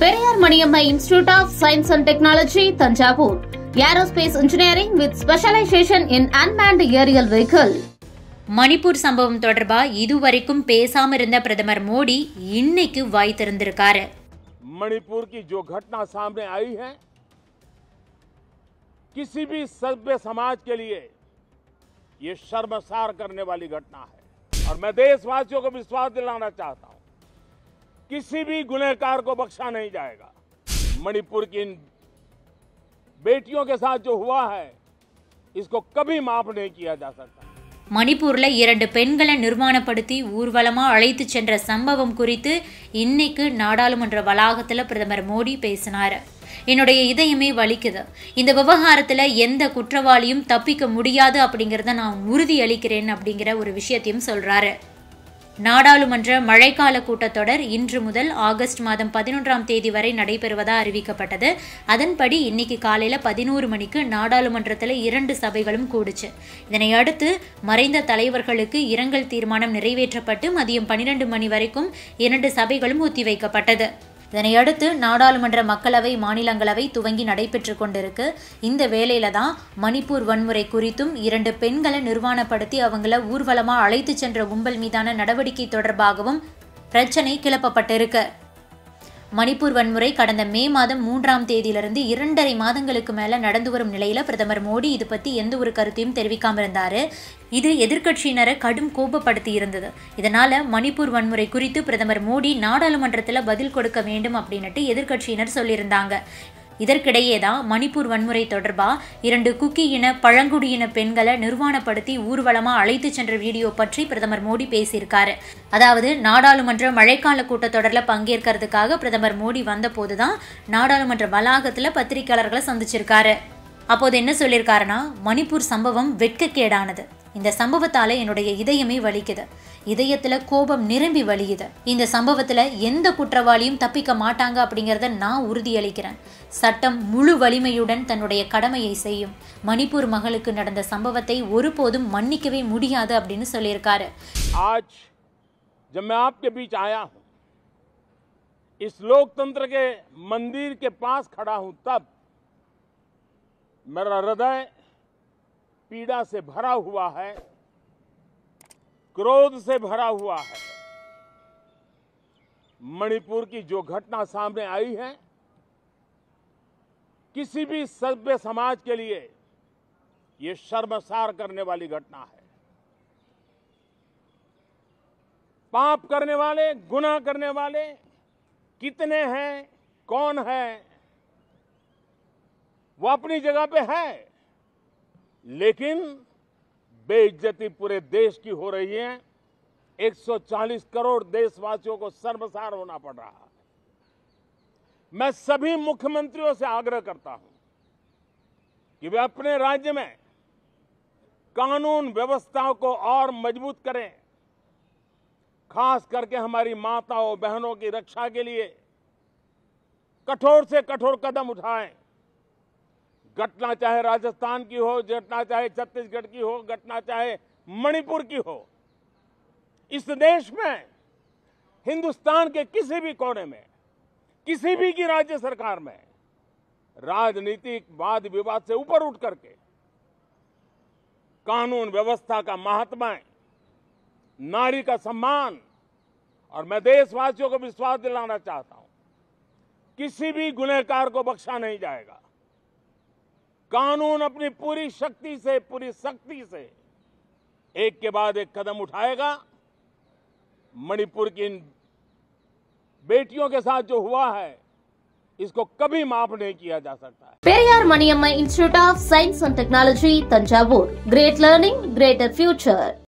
Periyar Maniammai institute of science and technology Thanjavur aerospace engineering with specialization in unmanned aerial vehicle Manipur சம்பவம் தொடர்பாக இதுவரைக்கும் பேசாம இருந்த பிரதமர் மோடி இன்னைக்கு வாய் திறந்திருக்காரு மணிப்பூர் கி ஜோ घटना सामने आई है किसी भी सभ्य समाज के लिए ये शर्मसार करने वाली घटना है और मैं देशवासियों को विश्वास दिलाना चाहता हूं किसी भी गुनहगार को बख्शा नहीं जाएगा मणिपुर की इन बेटियों के साथ जो हुआ है इसको कभी माफ नहीं किया जा सकता மணிப்பூரில் இரண்டு பெண்களை நிர்மாணப்படுத்தி ஊர்வலமாக அழைத்து சென்ற சம்பவம் குறித்து இன்னைக்கு நாடாளுமன்ற வளாகத்தில் பிரதமர் மோடி பேசினார் என்னுடைய இதயமே வலிக்குது இந்த விவகாரத்தில் எந்த குற்றவாளியும் தப்பிக்க முடியாது அப்படிங்கிறத நான் உறுதி அளிக்கிறேன் அப்படிங்கிற ஒரு விஷயத்தையும் சொல்கிறாரு நாடாளுமன்ற மழைக்கால கூட்டத்தொடர் இன்று முதல் ஆகஸ்ட் மாதம் பதினொன்றாம் தேதி வரை நடைபெறுவதாக அறிவிக்கப்பட்டது அதன்படி இன்னைக்கு காலையில் பதினோரு மணிக்கு நாடாளுமன்றத்தில் இரண்டு சபைகளும் கூடுச்சு இதனையடுத்து மறைந்த தலைவர்களுக்கு இரங்கல் தீர்மானம் நிறைவேற்றப்பட்டு மதியம் பன்னிரண்டு மணி வரைக்கும் இரண்டு சபைகளும் ஒத்திவைக்கப்பட்டது இதனையடுத்து நாடாளுமன்ற மக்களவை மாநிலங்களவை துவங்கி நடைபெற்றுக் கொண்டிருக்கு இந்த வேலையில தான் மணிப்பூர் வன்முறை குறித்தும் இரண்டு பெண்களை நிர்வாணப்படுத்தி அவங்கள ஊர்வலமாக அழைத்து சென்ற கும்பல் மீதான நடவடிக்கை தொடர்பாகவும் பிரச்சனை கிளப்பப்பட்டிருக்கு மணிப்பூர் வன்முறை கடந்த மே மாதம் மூன்றாம் தேதியிலிருந்து இரண்டரை மாதங்களுக்கு மேலே நடந்து வரும் நிலையில் பிரதமர் மோடி இது பற்றி எந்த ஒரு கருத்தையும் தெரிவிக்காமல் இருந்தார் இது எதிர்க்கட்சியினரை கடும் கோபப்படுத்தி இருந்தது இதனால் மணிப்பூர் வன்முறை குறித்து பிரதமர் மோடி நாடாளுமன்றத்தில் பதில் கொடுக்க வேண்டும் அப்படின்னுட்டு எதிர்க்கட்சியினர் சொல்லியிருந்தாங்க இதற்கிடையேதான் மணிப்பூர் வன்முறை தொடர்பாக இரண்டு குக்கி இன பழங்குடியின பெண்களை நிர்வாணப்படுத்தி ஊர்வலமாக அழைத்து சென்ற வீடியோ பற்றி பிரதமர் மோடி பேசியிருக்காரு அதாவது நாடாளுமன்ற மழைக்கால கூட்டத்தொடரில் பங்கேற்கிறதுக்காக பிரதமர் மோடி வந்தபோதுதான் நாடாளுமன்ற வளாகத்தில் பத்திரிகையாளர்களை சந்திச்சிருக்காரு அப்போது என்ன சொல்லியிருக்காருன்னா மணிப்பூர் சம்பவம் வெட்கக்கேடானது இந்த சம்பவத்தால் என்னுடைய இதயமே வலிக்குது இதயத்தில் கோபம் நிரம்பி வழியுது இந்த சம்பவத்தில் எந்த குற்றவாளியும் தப்பிக்க மாட்டாங்க அப்படிங்கிறத நான் உறுதியளிக்கிறேன் சட்டம் முழு வலிமையுடன் தன்னுடைய கடமையை செய்யும் மணிப்பூர் மகளுக்கு நடந்த சம்பவத்தை ஒருபோதும் மன்னிக்கவே முடியாது அப்படின்னு சொல்லியிருக்காரு ஆஜ் ஜப் மே ஆப்கே பீச் ஆயா இஸ் லோக்தந்திர கே மந்திர் பாஸ் खड़ा हूं तब मेरा हृदय पीड़ा से भरा हुआ है क्रोध से भरा हुआ है मणिपुर की जो घटना सामने आई है किसी भी सभ्य समाज के लिए ये शर्मसार करने वाली घटना है पाप करने वाले गुना करने वाले कितने हैं कौन है वो अपनी जगह पे है लेकिन बेइज्जती पूरे देश की हो रही है 140 करोड़ देशवासियों को सर्वसार होना पड़ रहा है मैं सभी मुख्यमंत्रियों से आग्रह करता हूं कि वे अपने राज्य में कानून व्यवस्थाओं को और मजबूत करें खास करके हमारी माताओं बहनों की रक्षा के लिए कठोर से कठोर कदम उठाएं घटना चाहे राजस्थान की हो घटना चाहे छत्तीसगढ़ की हो घटना चाहे मणिपुर की हो इस देश में हिंदुस्तान के किसी भी कोने में किसी भी की राज्य सरकार में राजनीतिक वाद विवाद से ऊपर उठ करके कानून व्यवस्था का महात्मा नारी का सम्मान और मैं देशवासियों को विश्वास दिलाना चाहता हूं किसी भी गुनहकार को बख्शा नहीं जाएगा कानून अपनी पूरी शक्ति से पूरी शक्ति से एक के बाद एक कदम उठाएगा मणिपुर की इन बेटियों के साथ जो हुआ है इसको कभी माफ नहीं किया जा सकता है Periyar Maniammai institute of science and technology Thanjavur great learning greater future